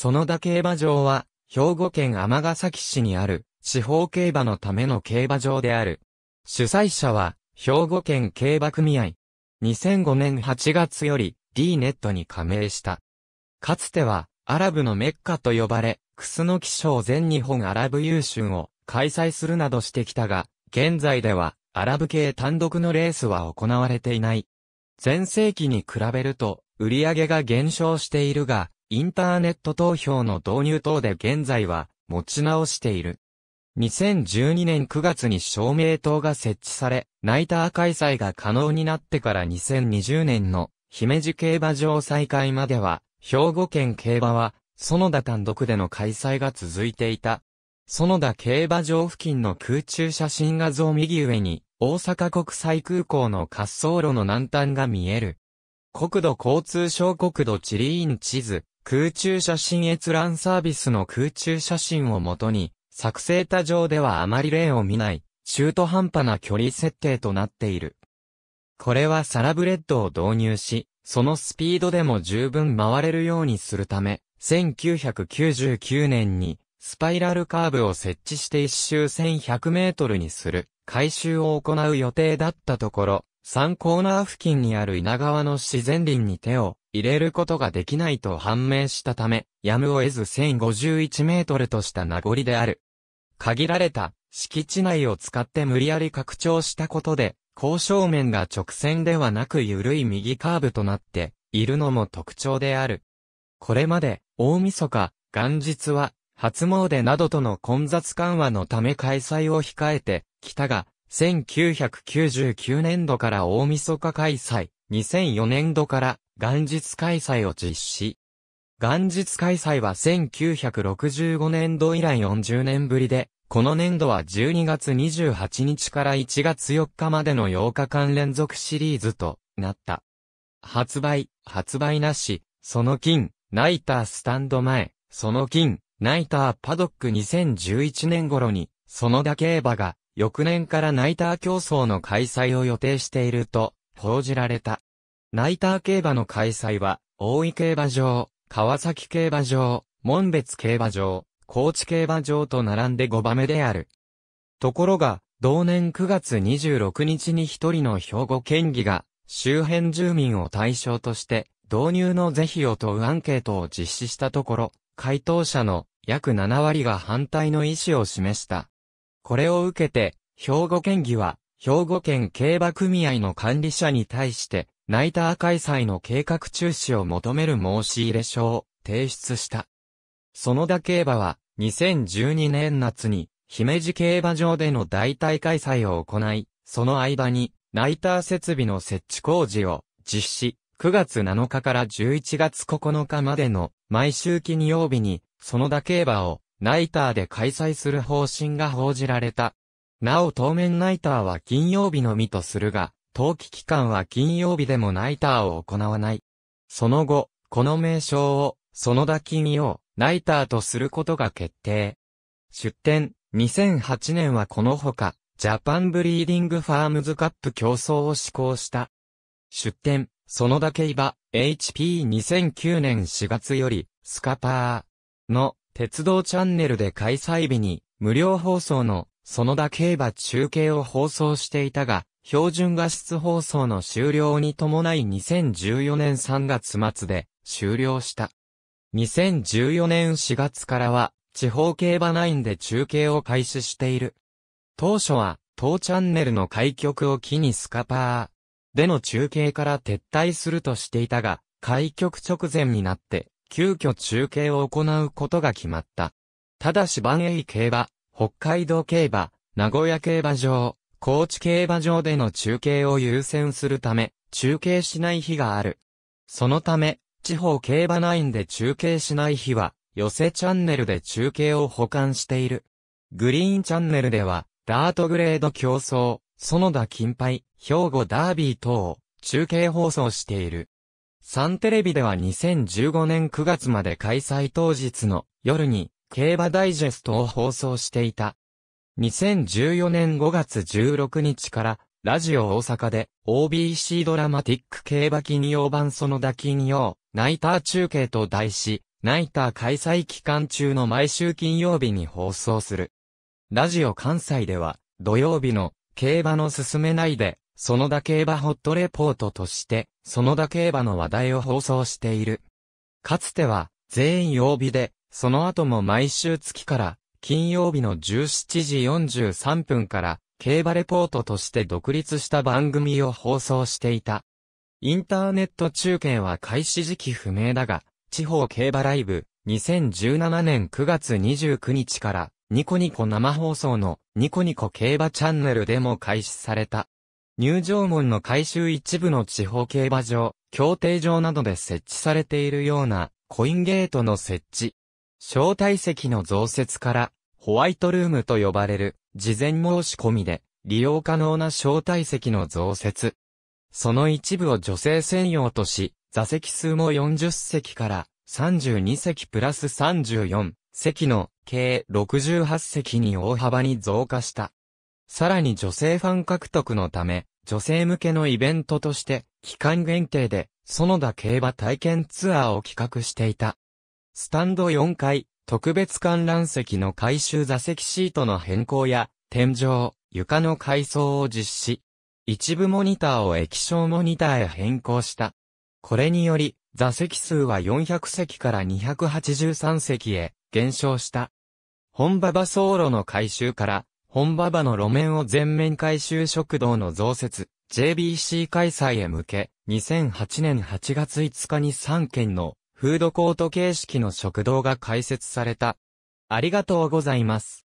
園田競馬場は、兵庫県ヶ崎市にある、地方競馬のための競馬場である。主催者は、兵庫県競馬組合。2005年8月より、D ネットに加盟した。かつては、アラブのメッカと呼ばれ、楠木賞全日本アラブ優秀を開催するなどしてきたが、現在では、アラブ系単独のレースは行われていない。前世紀に比べると、売り上げが減少しているが、インターネット投票の導入等で現在は持ち直している。2012年9月に照明塔が設置され、ナイター開催が可能になってから2020年の姫路競馬場再開までは、兵庫県競馬は、園田単独での開催が続いていた。園田競馬場付近の空中写真画像右上に、大阪国際空港の滑走路の南端が見える。国土交通省国土地理院地図、空中写真閲覧サービスの空中写真をもとに、作成多上ではあまり例を見ない、中途半端な距離設定となっている。これはサラブレッドを導入し、そのスピードでも十分回れるようにするため、1999年にスパイラルカーブを設置して1周1100メートルにする改修を行う予定だったところ、3コーナー付近にある稲川の自然林に手を入れることができないと判明したため、やむを得ず1051メートルとした名残である。限られた敷地内を使って無理やり拡張したことで、交渉面が直線ではなく緩い右カーブとなっているのも特徴である。これまで大晦日、元日は初詣などとの混雑緩和のため開催を控えてきたが、1999年度から大晦日開催、2004年度から元日開催を実施。元日開催は1965年度以来40年ぶりで、この年度は12月28日から1月4日までの8日間連続シリーズとなった。発売、発売なし、その金、ナイタースタンド前、その金、ナイターパドック2011年頃に、そのだけエが翌年からナイター競争の開催を予定していると報じられた。ナイター競馬の開催は、大井競馬場、川崎競馬場、門別競馬場、高知競馬場と並んで5番目である。ところが、同年9月26日に一人の兵庫県議が、周辺住民を対象として、導入の是非を問うアンケートを実施したところ、回答者の約7割が反対の意思を示した。これを受けて、兵庫県議は、兵庫県競馬組合の管理者に対して、ナイター開催の計画中止を求める申し入れ書を提出した。園田競馬は、2012年夏に、姫路競馬場での代替開催を行い、その間に、ナイター設備の設置工事を実施、9月7日から11月9日までの毎週金曜日に、園田競馬をナイターで開催する方針が報じられた。なお当面ナイターは金曜日のみとするが、冬季期間は金曜日でもナイターを行わない。その後、この名称を、その田金曜、ナイターとすることが決定。出展、2008年はこのほか、ジャパンブリーディングファームズカップ競争を施行した。出展、そのだけいば、HP2009 年4月より、スカパーの鉄道チャンネルで開催日に、無料放送の、園田競馬中継を放送していたが、標準画質放送の終了に伴い2014年3月末で終了した。2014年4月からは、地方競馬9で中継を開始している。当初は、当チャンネルの開局を機にスカパーでの中継から撤退するとしていたが、開局直前になって、急遽中継を行うことが決まった。ただし万栄競馬、北海道競馬、名古屋競馬場、高知競馬場での中継を優先するため、中継しない日がある。そのため、地方競馬ナインで中継しない日は、寄せチャンネルで中継を保管している。グリーンチャンネルでは、ダートグレード競争、園田金杯、兵庫ダービー等を中継放送している。サンテレビでは2015年9月まで開催当日の夜に競馬ダイジェストを放送していた。2014年5月16日からラジオ大阪で OBC ドラマティック競馬金曜版その打金曜ナイター中継と題し、ナイター開催期間中の毎週金曜日に放送する。ラジオ関西では土曜日の競馬の進めないで、そのだ競馬ホットレポートとして園田競馬の話題を放送している。かつては、全員曜日で、その後も毎週月から、金曜日の17時43分から、競馬レポートとして独立した番組を放送していた。インターネット中継は開始時期不明だが、地方競馬ライブ、2017年9月29日から、ニコニコ生放送のニコニコ競馬チャンネルでも開始された。入場門の改修一部の地方競馬場、競艇場などで設置されているようなコインゲートの設置。招待席の増設からホワイトルームと呼ばれる事前申し込みで利用可能な招待席の増設。その一部を女性専用とし、座席数も40席から32席プラス34席の計68席に大幅に増加した。さらに女性ファン獲得のため、女性向けのイベントとして、期間限定で、園田競馬体験ツアーを企画していた。スタンド4階、特別観覧席の回収座席シートの変更や、天井、床の改装を実施。一部モニターを液晶モニターへ変更した。これにより、座席数は400席から283席へ減少した。本馬場走路の改修から本馬場の路面を全面回収食堂の増設、JBC 開催へ向け、2008年8月5日に3件のフードコート形式の食堂が開設された。ありがとうございます。